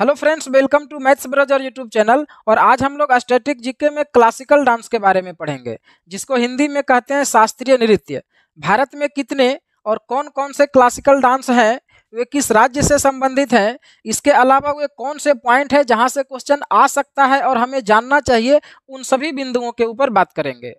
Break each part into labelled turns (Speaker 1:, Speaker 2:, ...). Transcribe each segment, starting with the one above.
Speaker 1: hello friends welcome to maths ब्रजर YouTube channel और आज हम लोग स्टैटिक जीके में क्लासिकल डांस के बारे में पढ़ेंगे जिसको हिंदी में कहते हैं शास्त्रीय नृत्य भारत में कितने और कौन कौन से क्लासिकल डांस हैं वे किस राज्य से संबंधित हैं इसके अलावा वे कौन से पॉइंट हैं जहाँ से क्वेश्चन आ सकता है और हमें जानना चाहिए उन सभी बिंदुओं के ऊपर बात करेंगे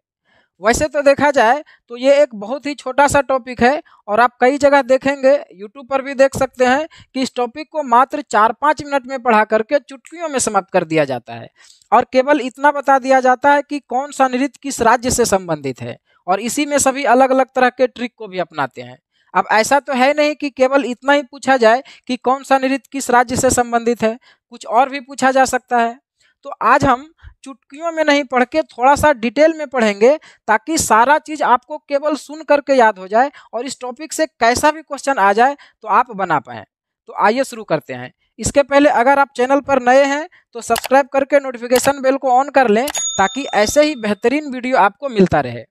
Speaker 1: वैसे तो देखा जाए तो ये एक बहुत ही छोटा सा टॉपिक है और आप कई जगह देखेंगे यूट्यूब पर भी देख सकते हैं कि इस टॉपिक को मात्र चार पाँच मिनट में पढ़ा करके चुटकियों में समाप्त कर दिया जाता है और केवल इतना बता दिया जाता है कि कौन सा नृत्य किस राज्य से संबंधित है और इसी में सभी अलग अलग तरह के ट्रिक को भी अपनाते हैं अब ऐसा तो है नहीं कि केवल इतना ही पूछा जाए कि कौन सा नृत्य किस राज्य से संबंधित है कुछ और भी पूछा जा सकता है तो आज हम चुटकियों में नहीं पढ़ के थोड़ा सा डिटेल में पढ़ेंगे ताकि सारा चीज़ आपको केवल सुन करके याद हो जाए और इस टॉपिक से कैसा भी क्वेश्चन आ जाए तो आप बना पाएँ तो आइए शुरू करते हैं इसके पहले अगर आप चैनल पर नए हैं तो सब्सक्राइब करके नोटिफिकेशन बेल को ऑन कर लें ताकि ऐसे ही बेहतरीन वीडियो आपको मिलता रहे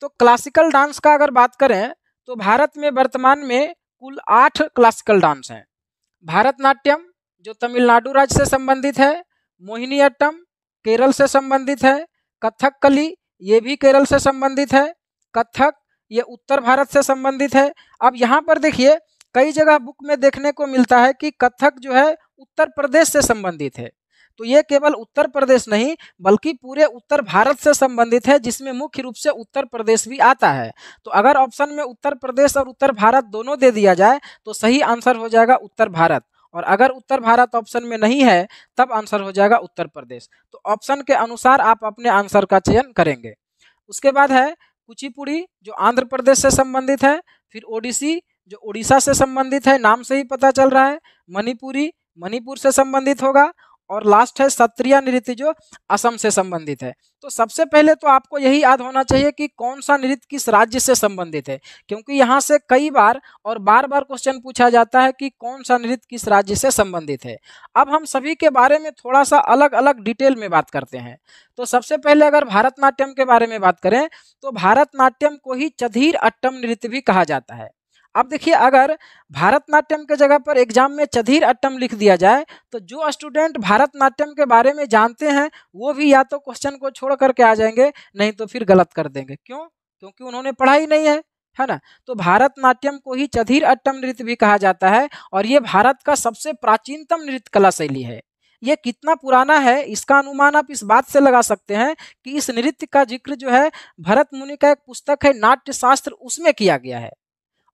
Speaker 1: तो क्लासिकल डांस का अगर बात करें तो भारत में वर्तमान में कुल आठ क्लासिकल डांस हैं भारतनाट्यम जो तमिलनाडु राज्य से संबंधित है मोहिनीअट्टम केरल से संबंधित है कथक कली ये भी केरल से संबंधित है कथक ये उत्तर भारत से संबंधित है अब यहाँ पर देखिए कई जगह बुक में देखने को मिलता है कि कथक जो है उत्तर प्रदेश से संबंधित है तो ये केवल उत्तर प्रदेश नहीं बल्कि पूरे उत्तर भारत से संबंधित है जिसमें मुख्य रूप से उत्तर प्रदेश भी आता है तो अगर ऑप्शन में उत्तर प्रदेश और उत्तर भारत दोनों दे दिया जाए तो सही आंसर हो जाएगा उत्तर भारत और अगर उत्तर भारत ऑप्शन में नहीं है तब आंसर हो जाएगा उत्तर प्रदेश तो ऑप्शन के अनुसार आप अपने आंसर का चयन करेंगे उसके बाद है कुचिपुड़ी जो आंध्र प्रदेश से संबंधित है फिर ओडिसी जो उड़ीसा से संबंधित है नाम से ही पता चल रहा है मणिपुरी मणिपुर से संबंधित होगा और लास्ट है सत्रिया नृत्य जो असम से संबंधित है तो सबसे पहले तो आपको यही याद होना चाहिए कि कौन सा नृत्य किस राज्य से संबंधित है क्योंकि यहाँ से कई बार और बार बार क्वेश्चन पूछा जाता है कि कौन सा नृत्य किस राज्य से संबंधित है अब हम सभी के बारे में थोड़ा सा अलग अलग डिटेल में बात करते हैं तो सबसे पहले अगर भारतनाट्यम के बारे में बात करें तो भारतनाट्यम को ही चधीर अट्टम नृत्य भी कहा जाता है अब देखिए अगर भारतनाट्यम के जगह पर एग्जाम में चधीर अट्टम लिख दिया जाए तो जो स्टूडेंट भारतनाट्यम के बारे में जानते हैं वो भी या तो क्वेश्चन को छोड़ करके आ जाएंगे नहीं तो फिर गलत कर देंगे क्यों क्योंकि उन्होंने पढ़ा ही नहीं है है ना तो भारतनाट्यम को ही चधीर अट्टम नृत्य भी कहा जाता है और ये भारत का सबसे प्राचीनतम नृत्य कला शैली है ये कितना पुराना है इसका अनुमान आप इस बात से लगा सकते हैं कि इस नृत्य का जिक्र जो है भरत मुनि का एक पुस्तक है नाट्य शास्त्र उसमें किया गया है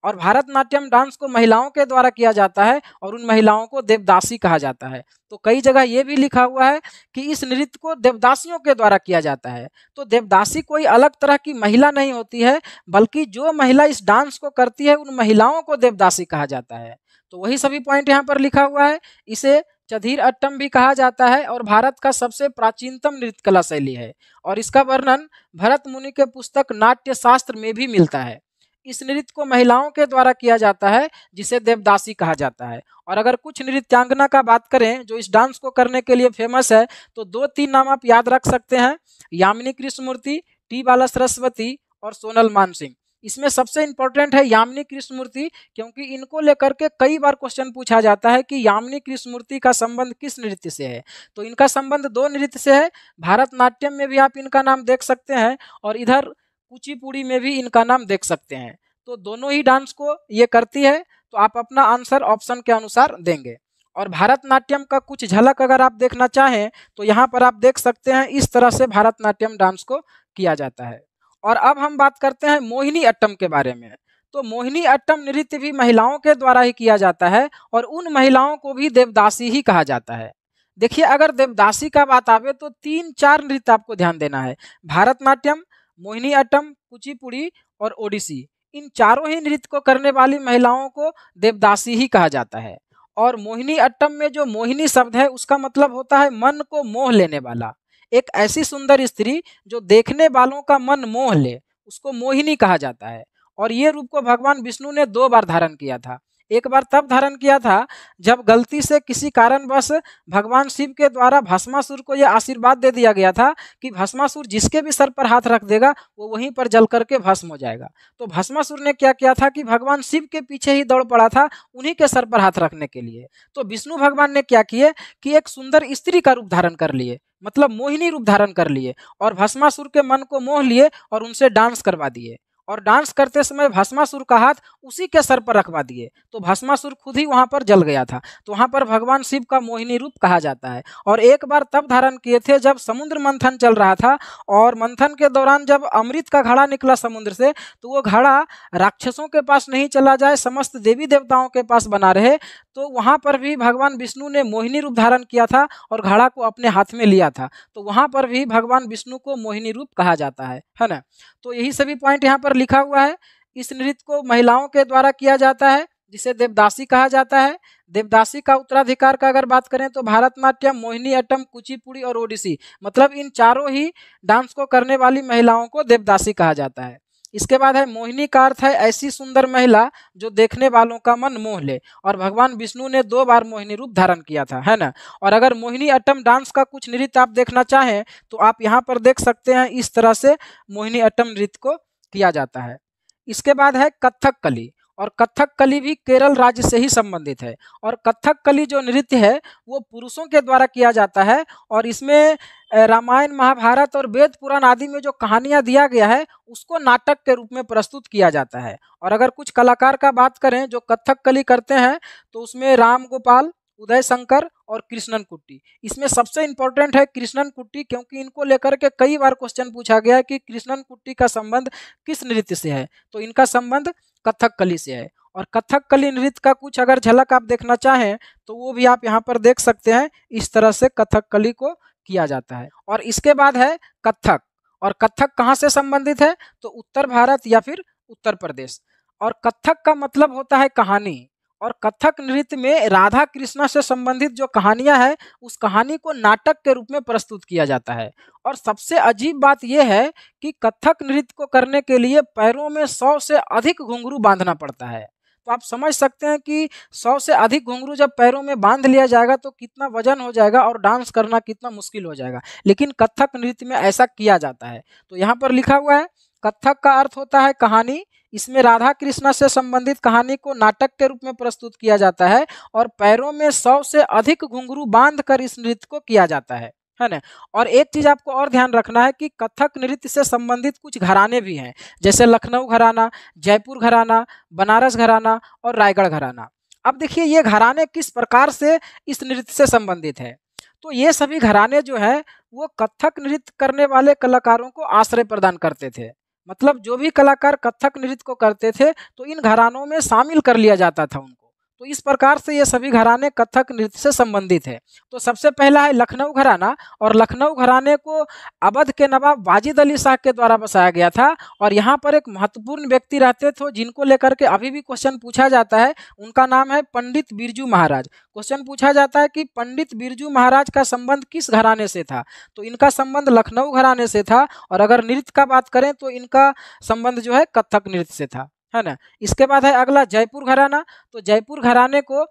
Speaker 1: और भारतनाट्यम डांस को महिलाओं के द्वारा किया जाता है और उन महिलाओं को देवदासी कहा जाता है तो कई जगह ये भी लिखा हुआ है कि इस नृत्य को देवदासियों के द्वारा किया जाता है तो देवदासी कोई अलग तरह की महिला नहीं होती है बल्कि जो महिला इस डांस को करती है उन महिलाओं को देवदासी कहा जाता है तो वही सभी पॉइंट यहाँ पर लिखा हुआ है इसे चधीर अट्टम भी कहा जाता है और भारत का सबसे प्राचीनतम नृत्य कला शैली है और इसका वर्णन भरत मुनि के पुस्तक नाट्य शास्त्र में भी मिलता है इस नृत्य को महिलाओं के द्वारा किया जाता है जिसे देवदासी कहा जाता है और अगर कुछ नृत्यांगना का बात करें जो इस डांस को करने के लिए फेमस है तो दो तीन नाम आप याद रख सकते हैं यामिनी कृष्णमूर्ति टी बाला सरस्वती और सोनल मान सिंह इसमें सबसे इंपॉर्टेंट है यामिनी कृष्णमूर्ति क्योंकि इनको लेकर के कई बार क्वेश्चन पूछा जाता है कि यामिनी कृष्णमूर्ति का संबंध किस नृत्य से है तो इनका संबंध दो नृत्य से है भारतनाट्यम में भी आप इनका नाम देख सकते हैं और इधर कुचिपुड़ी में भी इनका नाम देख सकते हैं तो दोनों ही डांस को ये करती है तो आप अपना आंसर ऑप्शन के अनुसार देंगे और भारतनाट्यम का कुछ झलक अगर आप देखना चाहें तो यहाँ पर आप देख सकते हैं इस तरह से भारतनाट्यम डांस को किया जाता है और अब हम बात करते हैं मोहिनी अट्टम के बारे में तो मोहिनी अट्टम नृत्य भी महिलाओं के द्वारा ही किया जाता है और उन महिलाओं को भी देवदासी ही कहा जाता है देखिए अगर देवदासी का बात आवे तो तीन चार नृत्य आपको ध्यान देना है भारतनाट्यम मोहिनी अट्टम कुचिपुड़ी और ओडिसी इन चारों ही नृत्य को करने वाली महिलाओं को देवदासी ही कहा जाता है और मोहिनी अट्टम में जो मोहिनी शब्द है उसका मतलब होता है मन को मोह लेने वाला एक ऐसी सुंदर स्त्री जो देखने वालों का मन मोह ले उसको मोहिनी कहा जाता है और ये रूप को भगवान विष्णु ने दो बार धारण किया था एक बार तब धारण किया था जब गलती से किसी कारणवश भगवान शिव के द्वारा भस्मासुर को यह आशीर्वाद दे दिया गया था कि भस्मासुर जिसके भी सर पर हाथ रख देगा वो वहीं पर जल करके भस्म हो जाएगा तो भस्मासुर ने क्या किया था कि भगवान शिव के पीछे ही दौड़ पड़ा था उन्हीं के सर पर हाथ रखने के लिए तो विष्णु भगवान ने क्या किए कि एक सुंदर स्त्री का रूप धारण कर लिए मतलब मोहिनी रूप धारण कर लिए और भस्मासुर के मन को मोह लिए और उनसे डांस करवा दिए और डांस करते समय भस्मासुर का हाथ उसी के सर पर रखवा दिए तो भस्मासुर खुद ही वहाँ पर जल गया था तो वहाँ पर भगवान शिव का मोहिनी रूप कहा जाता है और एक बार तब धारण किए थे जब समुद्र मंथन चल रहा था और मंथन के दौरान जब अमृत का घड़ा निकला समुद्र से तो वो घड़ा राक्षसों के पास नहीं चला जाए समस्त देवी देवताओं के पास बना रहे तो वहाँ पर भी भगवान विष्णु ने मोहिनी रूप धारण किया था और घड़ा को अपने हाथ में लिया था तो वहाँ पर भी भगवान विष्णु को मोहिनी रूप कहा जाता है है ना तो यही सभी पॉइंट यहाँ पर लिखा हुआ है इस नृत्य को महिलाओं के द्वारा किया जाता है जिसे देवदासी कहा जाता है देवदासी का उत्तराधिकार का अगर बात करें तो भारतनाट्यम मोहिनी अट्टम कुचिपुड़ी और ओडिसी मतलब इन चारों ही डांस को करने वाली महिलाओं को देवदासी कहा जाता है इसके बाद है मोहिनी का अर्थ है ऐसी सुंदर महिला जो देखने वालों का मन मोह ले और भगवान विष्णु ने दो बार मोहिनी रूप धारण किया था है ना और अगर मोहिनी अट्टम डांस का कुछ नृत्य आप देखना चाहें तो आप यहाँ पर देख सकते हैं इस तरह से मोहिनी अट्टम नृत्य को किया जाता है इसके बाद है कथक कली और कथक कली भी केरल राज्य से ही संबंधित है और कथक कली जो नृत्य है वो पुरुषों के द्वारा किया जाता है और इसमें रामायण महाभारत और वेद पुराण आदि में जो कहानियाँ दिया गया है उसको नाटक के रूप में प्रस्तुत किया जाता है और अगर कुछ कलाकार का बात करें जो कथक कली करते हैं तो उसमें राम गोपाल उदय शंकर और कृष्णन कुट्टी इसमें सबसे इंपॉर्टेंट है कृष्णन कुट्टी क्योंकि इनको लेकर के कई बार क्वेश्चन पूछा गया है कि कृष्णन कुट्टी का संबंध किस नृत्य से है तो इनका संबंध कली से है और कली नृत्य का कुछ अगर झलक आप देखना चाहें तो वो भी आप यहाँ पर देख सकते हैं इस तरह से कली को किया जाता है और इसके बाद है कथक और कथक कहाँ से संबंधित है तो उत्तर भारत या फिर उत्तर प्रदेश और कथक का मतलब होता है कहानी और कथक नृत्य में राधा कृष्णा से संबंधित जो कहानियां हैं उस कहानी को नाटक के रूप में प्रस्तुत किया जाता है और सबसे अजीब बात यह है कि कथक नृत्य को करने के लिए पैरों में सौ से अधिक घुंघरू बांधना पड़ता है तो आप समझ सकते हैं कि सौ से अधिक घुंघरू जब पैरों में बांध लिया जाएगा तो कितना वजन हो जाएगा और डांस करना कितना मुश्किल हो जाएगा लेकिन कथक नृत्य में ऐसा किया जाता है तो यहाँ पर लिखा हुआ है कथक का अर्थ होता है कहानी इसमें राधा कृष्ण से संबंधित कहानी को नाटक के रूप में प्रस्तुत किया जाता है और पैरों में सौ से अधिक घुंघरू बांध कर इस नृत्य को किया जाता है है ना और एक चीज आपको और ध्यान रखना है कि कथक नृत्य से संबंधित कुछ घराने भी हैं जैसे लखनऊ घराना जयपुर घराना बनारस घराना और रायगढ़ घराना अब देखिए ये घराने किस प्रकार से इस नृत्य से संबंधित है तो ये सभी घराने जो हैं वो कथक नृत्य करने वाले कलाकारों को आश्रय प्रदान करते थे मतलब जो भी कलाकार कथक नृत्य को करते थे तो इन घरानों में शामिल कर लिया जाता था उनको तो इस प्रकार से ये सभी घराने कथक नृत्य से संबंधित है तो सबसे पहला है लखनऊ घराना और लखनऊ घराने को अवध के नवाब वाजिद अली शाह के द्वारा बसाया गया था और यहाँ पर एक महत्वपूर्ण व्यक्ति रहते थे जिनको लेकर के अभी भी क्वेश्चन पूछा जाता है उनका नाम है पंडित बिरजू महाराज क्वेश्चन पूछा जाता है कि पंडित बिरजू महाराज का संबंध किस घराने से था तो इनका संबंध लखनऊ घराने से था और अगर नृत्य का बात करें तो इनका संबंध जो है कथक नृत्य से था है ना इसके बाद है अगला जयपुर घराना तो जयपुर घराने को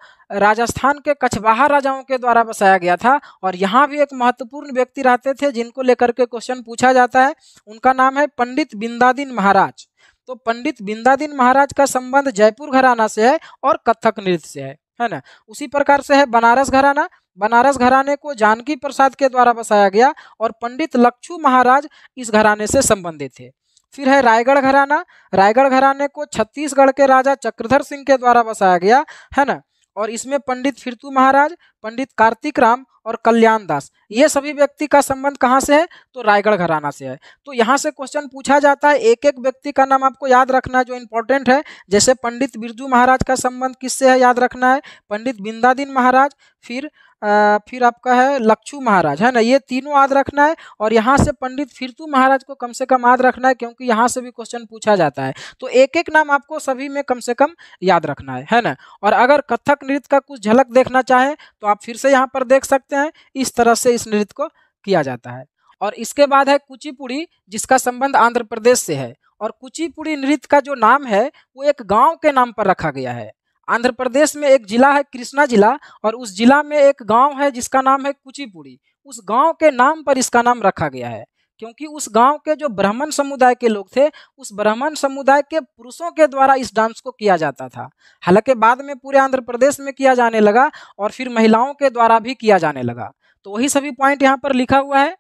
Speaker 1: राजस्थान के कछवाहा राजाओं के द्वारा बसाया गया था और यहाँ भी एक महत्वपूर्ण व्यक्ति रहते थे जिनको लेकर के क्वेश्चन पूछा जाता है उनका नाम है पंडित बिंदादीन महाराज तो पंडित बिंदादीन महाराज का संबंध जयपुर घराना से है और कथक नृत्य से है है ना उसी प्रकार से है बनारस घराना बनारस घराने को जानकी प्रसाद के द्वारा बसाया गया और पंडित लक्षु महाराज इस घराने से संबंधित थे फिर है रायगढ़ घराना रायगढ़ घराने को छत्तीसगढ़ के राजा चक्रधर सिंह के द्वारा बसाया गया है ना और इसमें पंडित फिरतू महाराज पंडित कार्तिक राम और कल्याण दास ये सभी व्यक्ति का संबंध कहाँ से है तो रायगढ़ घराना से है तो यहाँ से क्वेश्चन पूछा जाता है एक एक व्यक्ति का नाम आपको याद रखना है जो इम्पोर्टेंट है जैसे पंडित बिरजू महाराज का संबंध किससे है याद रखना है पंडित बिंदादीन महाराज फिर फिर आपका है लक्षु महाराज है ना ये तीनों याद रखना है और यहाँ से पंडित फिरतू महाराज को कम से कम याद रखना है क्योंकि यहाँ से भी क्वेश्चन पूछा जाता है तो एक एक नाम आपको सभी में कम से कम याद रखना है है ना और अगर कथक नृत्य का कुछ झलक देखना चाहें तो आप फिर से यहाँ पर देख सकते हैं इस तरह से इस नृत्य को किया जाता है और इसके बाद है कुचिपुड़ी जिसका संबंध आंध्र प्रदेश से है और कुचिपुड़ी नृत्य का जो नाम है वो एक गांव के नाम पर रखा गया है आंध्र प्रदेश में एक जिला है कृष्णा जिला और उस जिला में एक गांव है जिसका नाम है कुचिपुड़ी उस गांव के नाम पर इसका नाम रखा गया है क्योंकि उस गांव के जो ब्राह्मण समुदाय के लोग थे उस ब्राह्मण समुदाय के पुरुषों के द्वारा इस डांस को किया जाता था हालांकि बाद में पूरे आंध्र प्रदेश में किया जाने लगा और फिर महिलाओं के द्वारा भी किया जाने लगा तो वही सभी पॉइंट यहाँ पर लिखा हुआ है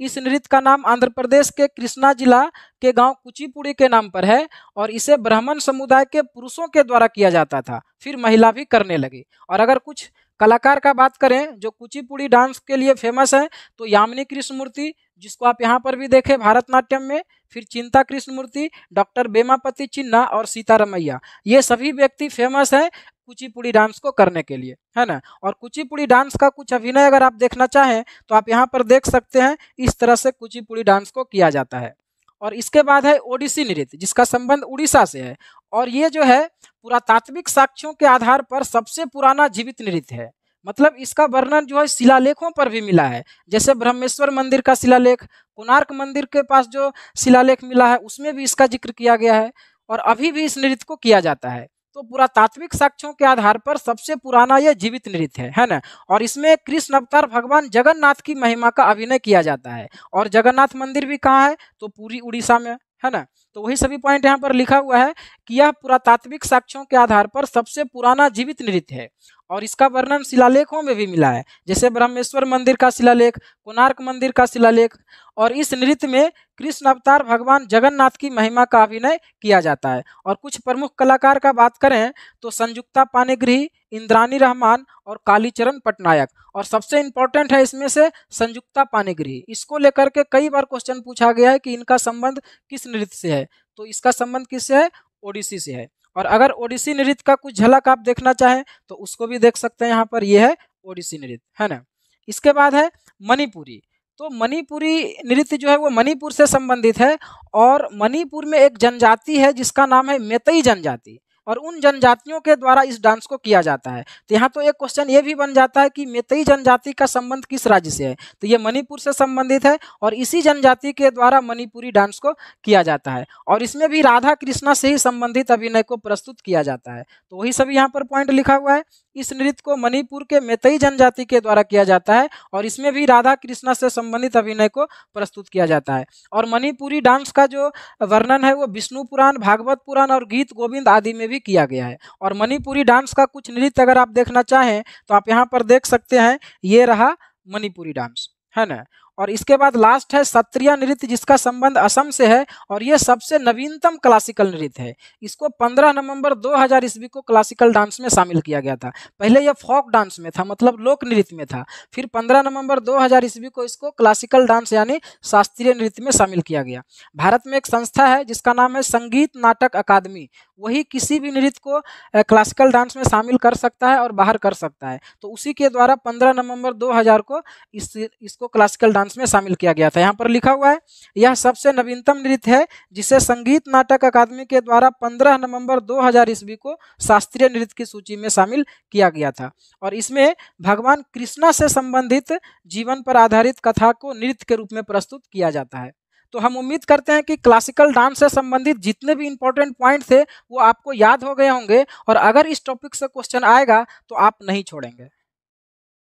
Speaker 1: इस नृत्य का नाम आंध्र प्रदेश के कृष्णा जिला के गांव कुचिपुड़ी के नाम पर है और इसे ब्राह्मण समुदाय के पुरुषों के द्वारा किया जाता था फिर महिला भी करने लगी और अगर कुछ कलाकार का बात करें जो कुचिपुड़ी डांस के लिए फेमस है तो यामिनी कृष्णमूर्ति जिसको आप यहाँ पर भी देखें भारतनाट्यम में फिर चिंता कृष्णमूर्ति डॉक्टर बेमापति चिन्ना और सीतारमैया ये सभी व्यक्ति फेमस हैं कुचिपुड़ी डांस को करने के लिए है ना और कुचिपुड़ी डांस का कुछ अभिनय अगर आप देखना चाहें तो आप यहाँ पर देख सकते हैं इस तरह से कुचिपुड़ी डांस को किया जाता है और इसके बाद है ओडिसी नृत्य जिसका संबंध उड़ीसा से है और ये जो है पुरातात्विक साक्ष्यों के आधार पर सबसे पुराना जीवित नृत्य है मतलब इसका वर्णन जो है शिलालेखों पर भी मिला है जैसे ब्रह्मेश्वर मंदिर का शिलालेख कोणार्क मंदिर के पास जो शिलालेख मिला है उसमें भी इसका जिक्र किया गया है और अभी भी इस नृत्य को किया जाता है तो पुरातात्विक साक्ष्यों के आधार पर सबसे पुराना यह जीवित नृत्य है है ना और इसमें कृष्ण अवतार भगवान जगन्नाथ की महिमा का अभिनय किया जाता है और जगन्नाथ मंदिर भी कहाँ है तो पूरी उड़ीसा में है ना तो वही सभी पॉइंट यहाँ पर लिखा हुआ है कि यह पुरातात्विक साक्ष्यों के आधार पर सबसे पुराना जीवित नृत्य है और इसका वर्णन शिलालेखों में भी मिला है जैसे ब्रह्मेश्वर मंदिर का शिलालेख कोणार्क मंदिर का शिलालेख और इस नृत्य में कृष्ण अवतार भगवान जगन्नाथ की महिमा का अभिनय किया जाता है और कुछ प्रमुख कलाकार का बात करें तो संयुक्ता पानेगृह इंद्रानी रहमान और कालीचरण पटनायक और सबसे इम्पोर्टेंट है इसमें से संयुक्ता पानेगृह इसको लेकर के कई बार क्वेश्चन पूछा गया है कि इनका संबंध किस नृत्य से है तो इसका संबंध किससे है ओडिसी से है और अगर ओडिसी नृत्य का कुछ झलक आप देखना चाहें तो उसको भी देख सकते हैं यहाँ पर ये है ओडिसी नृत्य है ना इसके बाद है मणिपुरी तो मणिपुरी नृत्य जो है वो मणिपुर से संबंधित है और मणिपुर में एक जनजाति है जिसका नाम है मेतई जनजाति और उन जनजातियों के द्वारा इस डांस को किया जाता है तो यहाँ तो एक क्वेश्चन ये भी बन जाता है कि मेतई जनजाति का संबंध किस राज्य से है तो ये मणिपुर से संबंधित है और इसी जनजाति के द्वारा मणिपुरी डांस को किया जाता है और इसमें भी राधा कृष्णा से ही संबंधित अभिनय को प्रस्तुत किया जाता है तो वही सभी यहाँ पर पॉइंट लिखा हुआ है इस नृत्य को मणिपुर के मेतई जनजाति के द्वारा किया जाता है और इसमें भी राधा कृष्णा से संबंधित अभिनय को प्रस्तुत किया जाता है और मणिपुरी डांस का जो वर्णन है वो विष्णु पुराण भागवत पुराण और गीत गोविंद आदि में भी किया गया है और मणिपुरी डांस का कुछ नृत्य अगर आप देखना चाहें तो आप यहाँ पर देख सकते हैं ये रहा मणिपुरी डांस है ना और इसके बाद लास्ट है सत्रिय नृत्य जिसका संबंध असम से है और यह सबसे नवीनतम क्लासिकल नृत्य है इसको 15 नवंबर 2000 ईस्वी को क्लासिकल डांस में शामिल किया गया था पहले यह फोक डांस में था मतलब लोक नृत्य में था फिर 15 नवंबर 2000 ईस्वी को इसको क्लासिकल डांस यानी शास्त्रीय नृत्य में शामिल किया गया भारत में एक संस्था है जिसका नाम है संगीत नाटक अकादमी वही किसी भी नृत्य को क्लासिकल डांस में शामिल कर सकता है और बाहर कर सकता है तो उसी के द्वारा पंद्रह नवम्बर दो को इसको क्लासिकल डांस डांस में शामिल किया गया था यहाँ पर लिखा हुआ है यह सबसे नवीनतम नृत्य है जिसे संगीत नाटक अकादमी के द्वारा 15 नवंबर 2000 हजार ईस्वी को शास्त्रीय नृत्य की सूची में शामिल किया गया था और इसमें भगवान कृष्णा से संबंधित जीवन पर आधारित कथा को नृत्य के रूप में प्रस्तुत किया जाता है तो हम उम्मीद करते हैं कि क्लासिकल डांस से संबंधित जितने भी इंपॉर्टेंट पॉइंट थे वो आपको याद हो गए होंगे और अगर इस टॉपिक से क्वेश्चन आएगा तो आप नहीं छोड़ेंगे